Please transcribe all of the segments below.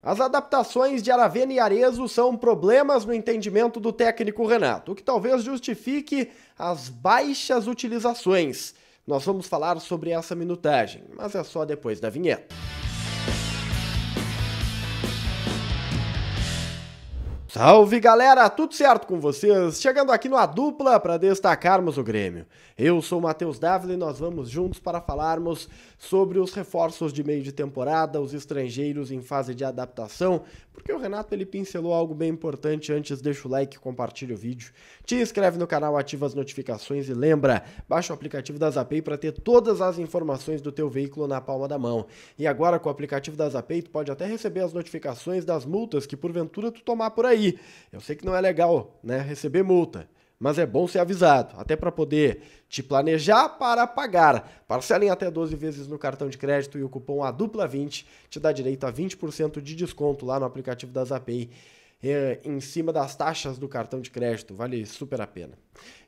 As adaptações de Aravena e Arezo são problemas no entendimento do técnico Renato, o que talvez justifique as baixas utilizações. Nós vamos falar sobre essa minutagem, mas é só depois da vinheta. Salve galera, tudo certo com vocês? Chegando aqui no A Dupla para destacarmos o Grêmio. Eu sou o Matheus Dávila e nós vamos juntos para falarmos sobre os reforços de meio de temporada, os estrangeiros em fase de adaptação, porque o Renato ele pincelou algo bem importante antes, deixa o like, compartilha o vídeo, te inscreve no canal, ativa as notificações e lembra, baixa o aplicativo da Zapay para ter todas as informações do teu veículo na palma da mão. E agora com o aplicativo da Zapay tu pode até receber as notificações das multas que porventura tu tomar por aí. Eu sei que não é legal né, receber multa, mas é bom ser avisado, até para poder te planejar para pagar. Parcela em até 12 vezes no cartão de crédito e o cupom A dupla 20 te dá direito a 20% de desconto lá no aplicativo da Zapay. É, em cima das taxas do cartão de crédito, vale super a pena.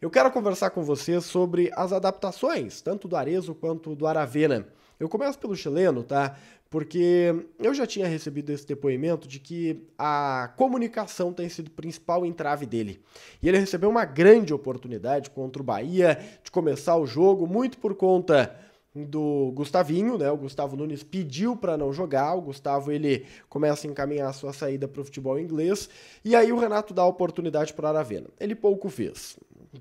Eu quero conversar com você sobre as adaptações, tanto do Arezo quanto do Aravena. Eu começo pelo chileno, tá? Porque eu já tinha recebido esse depoimento de que a comunicação tem sido o principal entrave dele. E ele recebeu uma grande oportunidade contra o Bahia de começar o jogo, muito por conta do Gustavinho, né? O Gustavo Nunes pediu para não jogar, o Gustavo ele começa a encaminhar a sua saída para o futebol inglês e aí o Renato dá a oportunidade para Aravena. Ele pouco fez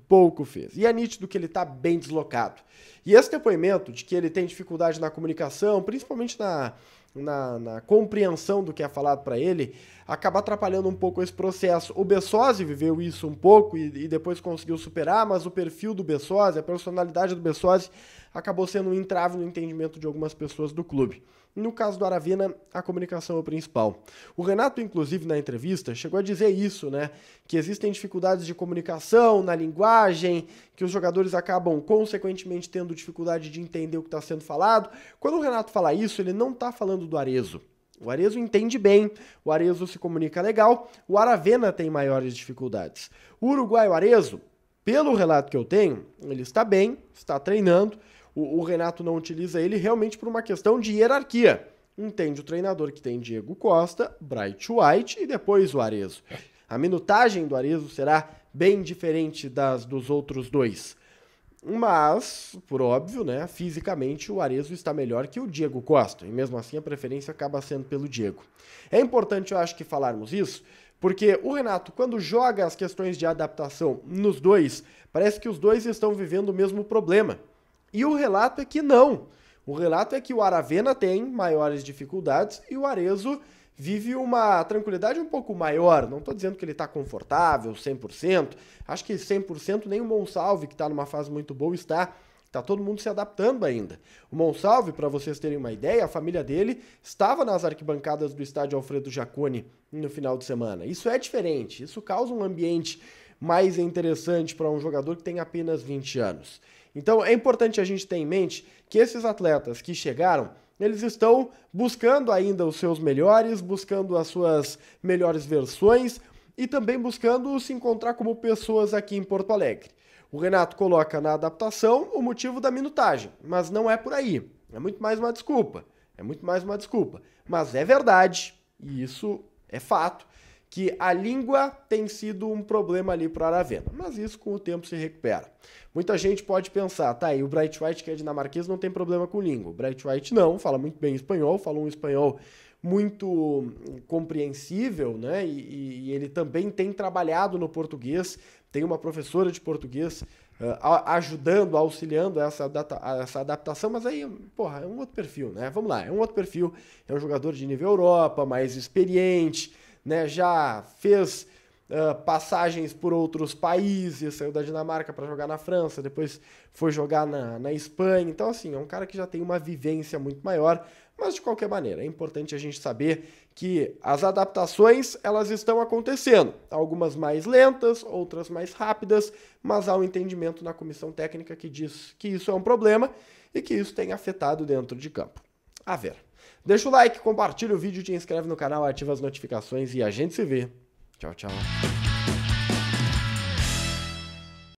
pouco fez. E é nítido que ele está bem deslocado. E esse depoimento de que ele tem dificuldade na comunicação, principalmente na, na, na compreensão do que é falado para ele, acaba atrapalhando um pouco esse processo. O Bessose viveu isso um pouco e, e depois conseguiu superar, mas o perfil do Bessose, a personalidade do Bessose, acabou sendo um entrave no entendimento de algumas pessoas do clube. No caso do Aravena, a comunicação é o principal. O Renato, inclusive, na entrevista, chegou a dizer isso, né? Que existem dificuldades de comunicação, na linguagem, que os jogadores acabam, consequentemente, tendo dificuldade de entender o que está sendo falado. Quando o Renato fala isso, ele não está falando do Arezo. O Arezo entende bem, o Arezo se comunica legal, o Aravena tem maiores dificuldades. O Uruguai o Arezo, pelo relato que eu tenho, ele está bem, está treinando, o, o Renato não utiliza ele realmente por uma questão de hierarquia. Entende o treinador que tem Diego Costa, Bright White e depois o Arezo. A minutagem do Arezo será bem diferente das dos outros dois. Mas, por óbvio, né, fisicamente o Arezo está melhor que o Diego Costa, e mesmo assim a preferência acaba sendo pelo Diego. É importante, eu acho, que falarmos isso, porque o Renato, quando joga as questões de adaptação nos dois, parece que os dois estão vivendo o mesmo problema. E o relato é que não. O relato é que o Aravena tem maiores dificuldades e o Arezo vive uma tranquilidade um pouco maior. Não estou dizendo que ele está confortável 100%. Acho que 100% nem o Monsalve, que está numa fase muito boa, está. Está todo mundo se adaptando ainda. O Monsalve, para vocês terem uma ideia, a família dele estava nas arquibancadas do estádio Alfredo Jaconi no final de semana. Isso é diferente, isso causa um ambiente mais interessante para um jogador que tem apenas 20 anos. Então é importante a gente ter em mente que esses atletas que chegaram, eles estão buscando ainda os seus melhores, buscando as suas melhores versões e também buscando se encontrar como pessoas aqui em Porto Alegre. O Renato coloca na adaptação o motivo da minutagem, mas não é por aí. É muito mais uma desculpa. É muito mais uma desculpa. Mas é verdade, e isso é fato, que a língua tem sido um problema ali para Aravena, mas isso com o tempo se recupera. Muita gente pode pensar, tá, aí o Bright White que é dinamarquês não tem problema com língua. O Bright White não, fala muito bem espanhol, fala um espanhol muito hum, compreensível, né? E, e ele também tem trabalhado no português, tem uma professora de português ah, ajudando, auxiliando essa, essa adaptação, mas aí, porra, é um outro perfil, né? Vamos lá, é um outro perfil. É um jogador de nível Europa, mais experiente, né, já fez uh, passagens por outros países, saiu da Dinamarca para jogar na França, depois foi jogar na, na Espanha. Então, assim, é um cara que já tem uma vivência muito maior, mas de qualquer maneira, é importante a gente saber que as adaptações elas estão acontecendo, algumas mais lentas, outras mais rápidas, mas há um entendimento na comissão técnica que diz que isso é um problema e que isso tem afetado dentro de campo a ver. Deixa o like, compartilha o vídeo, te inscreve no canal, ativa as notificações e a gente se vê. Tchau, tchau.